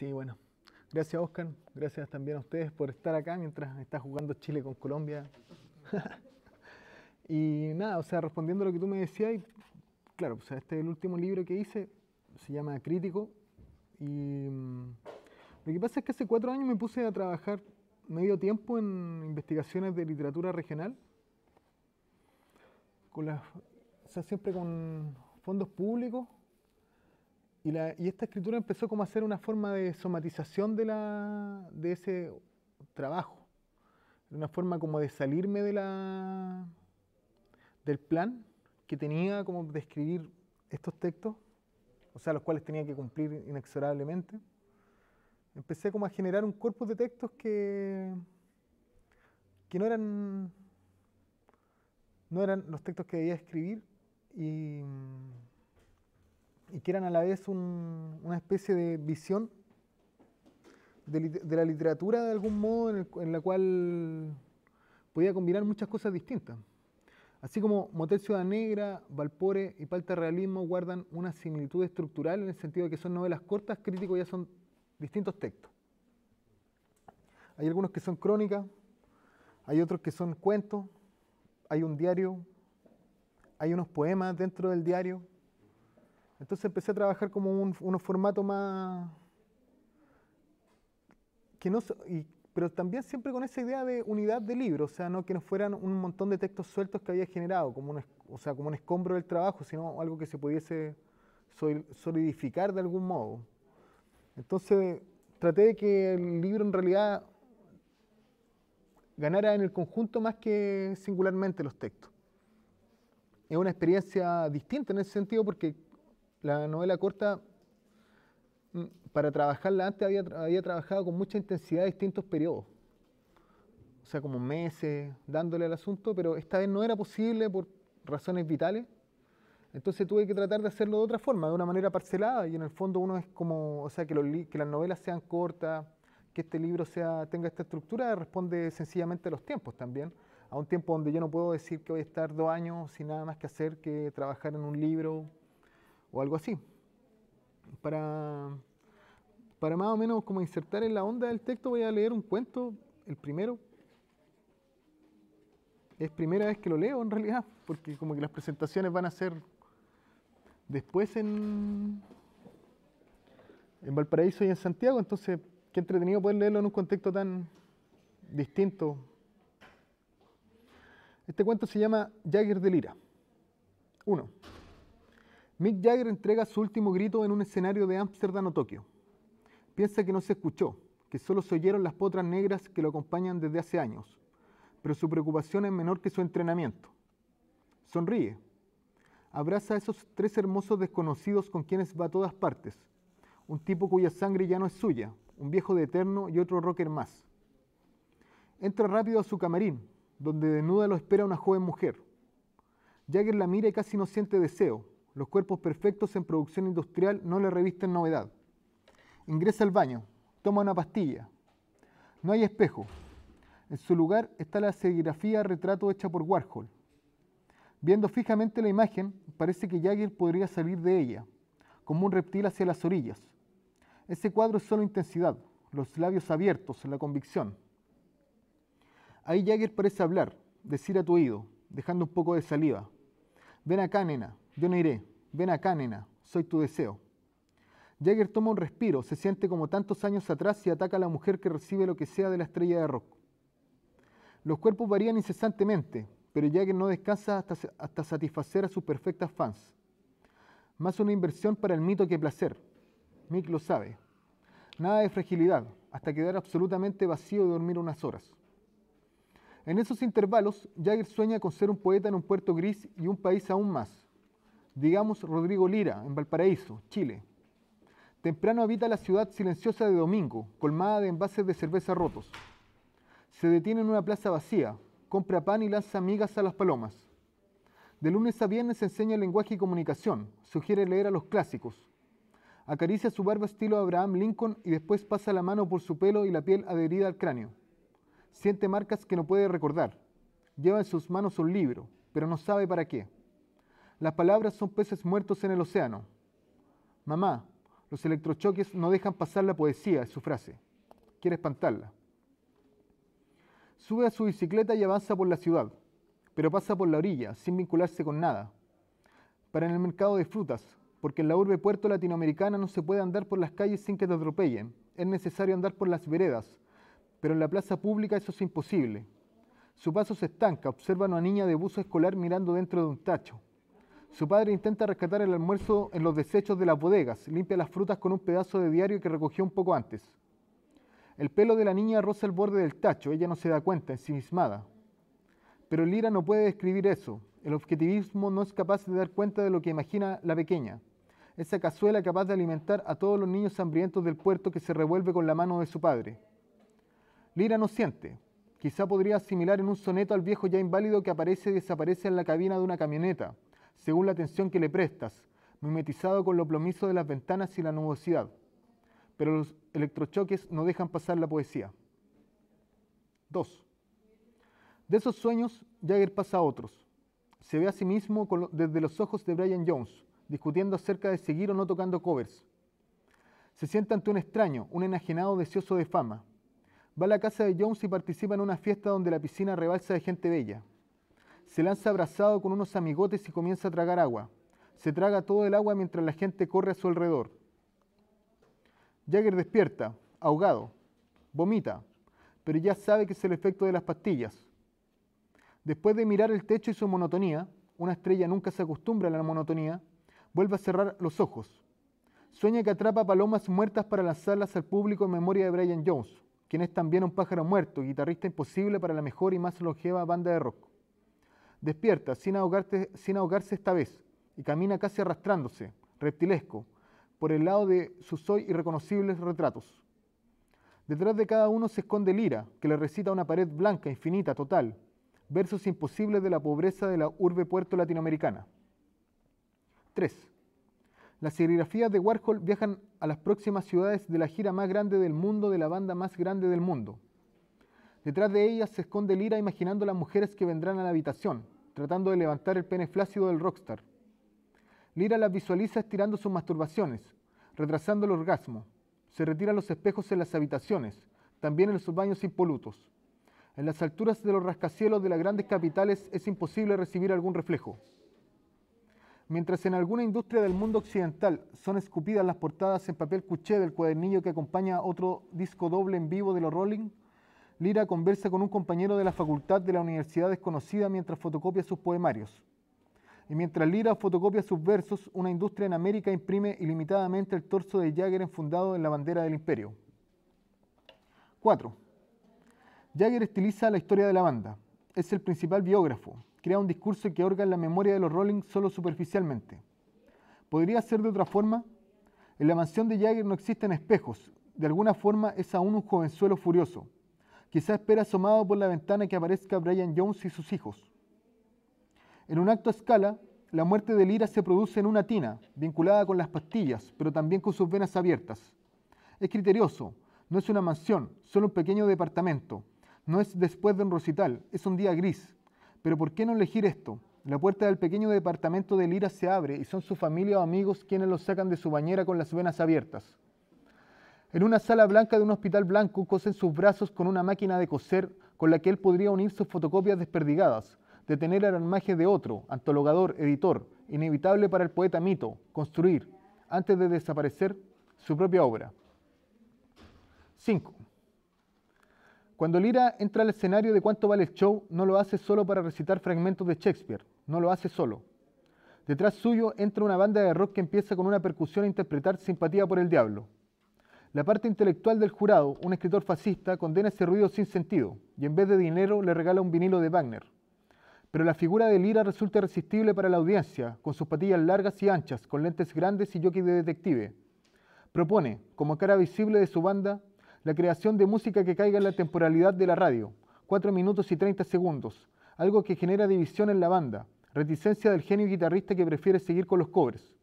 Sí, bueno. Gracias, Oscar. Gracias también a ustedes por estar acá mientras está jugando Chile con Colombia. y nada, o sea, respondiendo a lo que tú me decías, claro, este es el último libro que hice, se llama Crítico. Y mm, lo que pasa es que hace cuatro años me puse a trabajar medio tiempo en investigaciones de literatura regional. Con las, o sea, siempre con fondos públicos y, esta escritura empezó como a ser una forma de somatización de, la, de ese trabajo, una forma como de salirme de la, del plan que tenía como de escribir estos textos, o sea, los cuales tenía que cumplir inexorablemente. Empecé como a generar un corpus de textos que, que no eran no eran los textos que debía escribir y y que eran a la vez una especie de visión de, la literatura de algún modo en, la cual podía combinar muchas cosas distintas. Así como Motel Ciudad Negra, Valpore y Palta Realismo guardan una similitud estructural en el sentido de que son novelas cortas, críticos ya son distintos textos. Hay algunos que son crónicas, hay otros que son cuentos, hay un diario, hay unos poemas dentro del diario, entonces empecé a trabajar como unos formatos más... Que no, pero también siempre con esa idea de unidad de libro, o sea, no que no fueran un montón de textos sueltos que había generado, como o sea, como un escombro del trabajo, sino algo que se pudiese solidificar de algún modo. Entonces traté de que el libro en realidad ganara en el conjunto más que singularmente los textos. Es una experiencia distinta en ese sentido porque la novela corta, mm, para trabajarla antes, había, había trabajado con mucha intensidad distintos periodos. O sea, como meses dándole al asunto, pero esta vez no era posible por razones vitales. Entonces tuve que tratar de hacerlo de otra forma, de una manera parcelada, y en el fondo uno es como, o sea, que, que las novelas sean cortas, que este libro sea, tenga esta estructura, responde sencillamente a los tiempos también, a un tiempo donde yo no puedo decir que voy a estar dos años sin nada más que hacer que trabajar en un libro o algo así, para, para más o menos como insertar en la onda del texto voy a leer un cuento, el primero. Es primera vez que lo leo en realidad, porque como que las presentaciones van a ser después en, en Valparaíso y en Santiago, entonces qué entretenido poder leerlo en un contexto tan distinto. Este cuento se llama Jagger de Lira. uno. Mick Jagger entrega su último grito en un escenario de Ámsterdam o Tokio. Piensa que no se escuchó, que solo se oyeron las potras negras que lo acompañan desde hace años, pero su preocupación es menor que su entrenamiento. Sonríe. Abraza a esos tres hermosos desconocidos con quienes va a todas partes. Un tipo cuya sangre ya no es suya, un viejo de eterno y otro rocker más. Entra rápido a su camarín, donde desnuda lo espera una joven mujer. Jagger la mira y casi no siente deseo, los cuerpos perfectos en producción industrial no le revisten novedad. Ingresa al baño, toma una pastilla. No hay espejo. En su lugar está la serigrafía retrato hecha por Warhol. Viendo fijamente la imagen, parece que Jagger podría salir de ella, como un reptil hacia las orillas. Ese cuadro es solo intensidad, los labios abiertos, la convicción. Ahí Jagger parece hablar, decir a tu oído, dejando un poco de saliva. Ven acá, nena, yo no iré. Ven acá, nena, soy tu deseo. Jagger toma un respiro, se siente como tantos años atrás y ataca a la mujer que recibe lo que sea de la estrella de rock. Los cuerpos varían incesantemente, pero Jagger no descansa hasta, hasta satisfacer a sus perfectas fans. Más una inversión para el mito que placer. Mick lo sabe. Nada de fragilidad, hasta quedar absolutamente vacío y dormir unas horas. En esos intervalos, Jagger sueña con ser un poeta en un puerto gris y un país aún más, digamos Rodrigo Lira, en Valparaíso, Chile. Temprano habita la ciudad silenciosa de Domingo, colmada de envases de cerveza rotos. Se detiene en una plaza vacía, compra pan y lanza migas a las palomas. De lunes a viernes enseña lenguaje y comunicación, sugiere leer a los clásicos. Acaricia su barba estilo Abraham Lincoln y después pasa la mano por su pelo y la piel adherida al cráneo. Siente marcas que no puede recordar. Lleva en sus manos un libro, pero no sabe para qué. Las palabras son peces muertos en el océano. Mamá, los electrochoques no dejan pasar la poesía, es su frase. Quiere espantarla. Sube a su bicicleta y avanza por la ciudad, pero pasa por la orilla, sin vincularse con nada. Para en el mercado de frutas, porque en la urbe puerto latinoamericana no se puede andar por las calles sin que te atropellen. Es necesario andar por las veredas, pero en la plaza pública eso es imposible. Su paso se estanca, observa a una niña de buzo escolar mirando dentro de un tacho. Su padre intenta rescatar el almuerzo en los desechos de las bodegas, limpia las frutas con un pedazo de diario que recogió un poco antes. El pelo de la niña roza el borde del tacho, ella no se da cuenta, ensimismada. Pero Lira no puede describir eso, el objetivismo no es capaz de dar cuenta de lo que imagina la pequeña, esa cazuela capaz de alimentar a todos los niños hambrientos del puerto que se revuelve con la mano de su padre. Lira no siente, quizá podría asimilar en un soneto al viejo ya inválido que aparece y desaparece en la cabina de una camioneta, según la atención que le prestas, mimetizado con lo plomizo de las ventanas y la nubosidad. Pero los electrochoques no dejan pasar la poesía. 2. De esos sueños, Jagger pasa a otros. Se ve a sí mismo desde los ojos de Brian Jones, discutiendo acerca de seguir o no tocando covers. Se sienta ante un extraño, un enajenado deseoso de fama. Va a la casa de Jones y participa en una fiesta donde la piscina rebalsa de gente bella se lanza abrazado con unos amigotes y comienza a tragar agua. Se traga todo el agua mientras la gente corre a su alrededor. Jagger despierta, ahogado, vomita, pero ya sabe que es el efecto de las pastillas. Después de mirar el techo y su monotonía, una estrella nunca se acostumbra a la monotonía, vuelve a cerrar los ojos. Sueña que atrapa palomas muertas para lanzarlas al público en memoria de Brian Jones, quien es también un pájaro muerto, guitarrista imposible para la mejor y más longeva banda de rock. Despierta, sin, ahogarse esta vez, y camina casi arrastrándose, reptilesco, por el lado de sus hoy irreconocibles retratos. Detrás de cada uno se esconde Lira, que le recita una pared blanca, infinita, total, versos imposibles de la pobreza de la urbe puerto latinoamericana. 3. Las serigrafías de Warhol viajan a las próximas ciudades de la gira más grande del mundo de la banda más grande del mundo. Detrás de ellas se esconde Lira imaginando las mujeres que vendrán a la habitación, tratando de levantar el pene flácido del rockstar. Lira las visualiza estirando sus masturbaciones, retrasando el orgasmo. Se retiran los espejos en las habitaciones, también en los baños impolutos. En las alturas de los rascacielos de las grandes capitales es imposible recibir algún reflejo. Mientras en alguna industria del mundo occidental son escupidas las portadas en papel cuché del cuadernillo que acompaña otro disco doble en vivo de los Rolling, Lira conversa con un compañero de la facultad de la universidad desconocida mientras fotocopia sus poemarios. Y mientras Lira fotocopia sus versos, una industria en América imprime ilimitadamente el torso de Jagger enfundado en la bandera del imperio. 4. Jagger estiliza la historia de la banda. Es el principal biógrafo. Crea un discurso que ahorga en la memoria de los Rolling solo superficialmente. ¿Podría ser de otra forma? En la mansión de Jagger no existen espejos. De alguna forma es aún un jovenzuelo furioso Quizá espera asomado por la ventana que aparezca Brian Jones y sus hijos. En un acto a escala, la muerte de Lira se produce en una tina, vinculada con las pastillas, pero también con sus venas abiertas. Es criterioso, no es una mansión, solo un pequeño departamento. No es después de un recital, es un día gris. Pero ¿por qué no elegir esto? La puerta del pequeño departamento de Lira se abre y son su familia o amigos quienes lo sacan de su bañera con las venas abiertas. En una sala blanca de un hospital blanco cosen sus brazos con una máquina de coser con la que él podría unir sus fotocopias desperdigadas, detener el armaje de otro, antologador, editor, inevitable para el poeta mito, construir, antes de desaparecer, su propia obra. 5. Cuando Lira entra al escenario de cuánto vale el show, no lo hace solo para recitar fragmentos de Shakespeare, no lo hace solo. Detrás suyo entra una banda de rock que empieza con una percusión a interpretar Simpatía por el Diablo. La parte intelectual del jurado, un escritor fascista, condena ese ruido sin sentido y en vez de dinero le regala un vinilo de Wagner. Pero la figura de Lira resulta irresistible para la audiencia, con sus patillas largas y anchas, con lentes grandes y jockey de detective. Propone, como cara visible de su banda, la creación de música que caiga en la temporalidad de la radio, 4 minutos y 30 segundos, algo que genera división en la banda, reticencia del genio guitarrista que prefiere seguir con los cobres.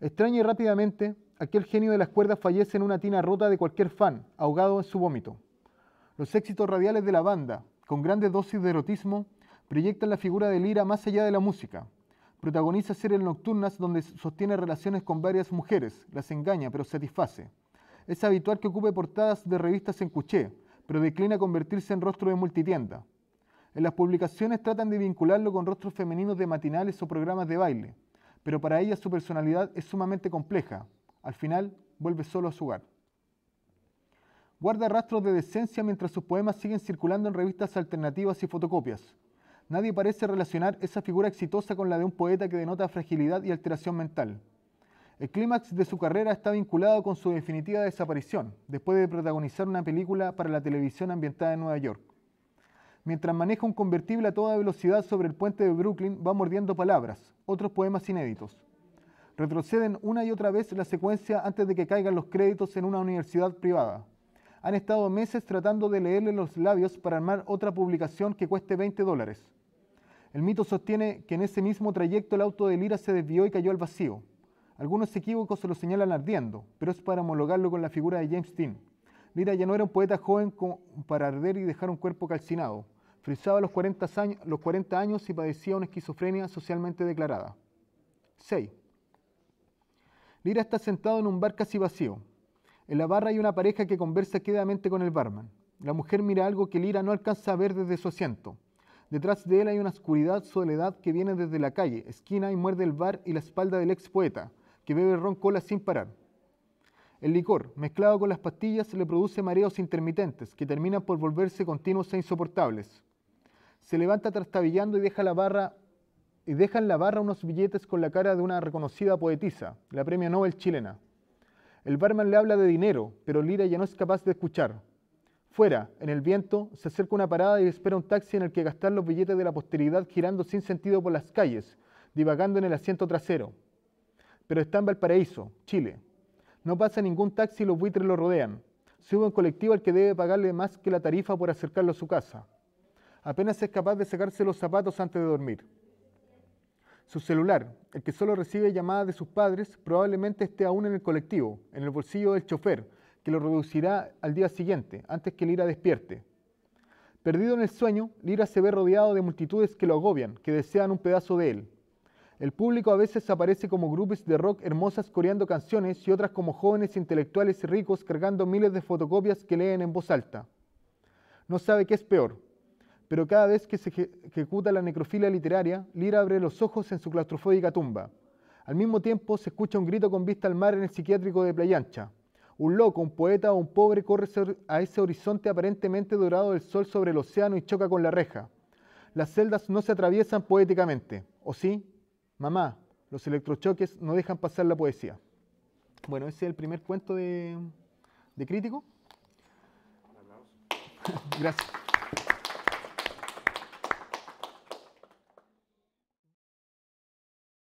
Extraña y rápidamente, aquel genio de las cuerdas fallece en una tina rota de cualquier fan, ahogado en su vómito. Los éxitos radiales de la banda, con grandes dosis de erotismo, proyectan la figura de Lira más allá de la música. Protagoniza series nocturnas donde sostiene relaciones con varias mujeres, las engaña pero satisface. Es habitual que ocupe portadas de revistas en cuché, pero declina convertirse en rostro de multitienda. En las publicaciones tratan de vincularlo con rostros femeninos de matinales o programas de baile, pero para ella su personalidad es sumamente compleja, al final, vuelve solo a su hogar. Guarda rastros de decencia mientras sus poemas siguen circulando en revistas alternativas y fotocopias. Nadie parece relacionar esa figura exitosa con la de un poeta que denota fragilidad y alteración mental. El clímax de su carrera está vinculado con su definitiva desaparición, después de protagonizar una película para la televisión ambientada en Nueva York. Mientras maneja un convertible a toda velocidad sobre el puente de Brooklyn, va mordiendo palabras, otros poemas inéditos retroceden una y otra vez la secuencia antes de que caigan los créditos en una universidad privada. Han estado meses tratando de leerle los labios para armar otra publicación que cueste 20 dólares. El mito sostiene que en ese mismo trayecto el auto de Lira se desvió y cayó al vacío. Algunos equívocos se lo señalan ardiendo, pero es para homologarlo con la figura de James Dean. Lira ya no era un poeta joven para arder y dejar un cuerpo calcinado. Frisaba los 40, años, los 40 años y padecía una esquizofrenia socialmente declarada. 6. Lira está sentado en un bar casi vacío. En la barra hay una pareja que conversa quedamente con el barman. La mujer mira algo que Lira no alcanza a ver desde su asiento. Detrás de él hay una oscuridad, soledad que viene desde la calle, esquina y muerde el bar y la espalda del ex poeta, que bebe ron cola sin parar. El licor, mezclado con las pastillas, le produce mareos intermitentes que terminan por volverse continuos e insoportables. Se levanta trastabillando y deja la barra y deja la barra unos billetes con la cara de una reconocida poetisa, la premio Nobel chilena. El barman le habla de dinero, pero Lira ya no es capaz de escuchar. Fuera, en el viento, se acerca una parada y espera un taxi en el que gastar los billetes de la posteridad girando sin sentido por las calles, divagando en el asiento trasero. Pero está en Valparaíso, Chile. No pasa ningún taxi y los buitres lo rodean. Sube un colectivo al que debe pagarle más que la tarifa por acercarlo a su casa. Apenas es capaz de sacarse los zapatos antes de dormir. Su celular, el que solo recibe llamadas de sus padres, probablemente esté aún en el colectivo, en el bolsillo del chofer, que lo reducirá al día siguiente, antes que Lira despierte. Perdido en el sueño, Lira se ve rodeado de multitudes que lo agobian, que desean un pedazo de él. El público a veces aparece como grupos de rock hermosas coreando canciones y otras como jóvenes intelectuales ricos cargando miles de fotocopias que leen en voz alta. No sabe qué es peor, pero cada vez que se ejecuta la necrofilia literaria, Lira abre los ojos en su claustrofóbica tumba. Al mismo tiempo se escucha un grito con vista al mar en el psiquiátrico de Playancha. Un loco, un poeta o un pobre corre a ese horizonte aparentemente dorado del sol sobre el océano y choca con la reja. Las celdas no se atraviesan poéticamente, ¿o sí? Mamá, los electrochoques no dejan pasar la poesía. Bueno, ese es el primer cuento de, de Crítico. Gracias.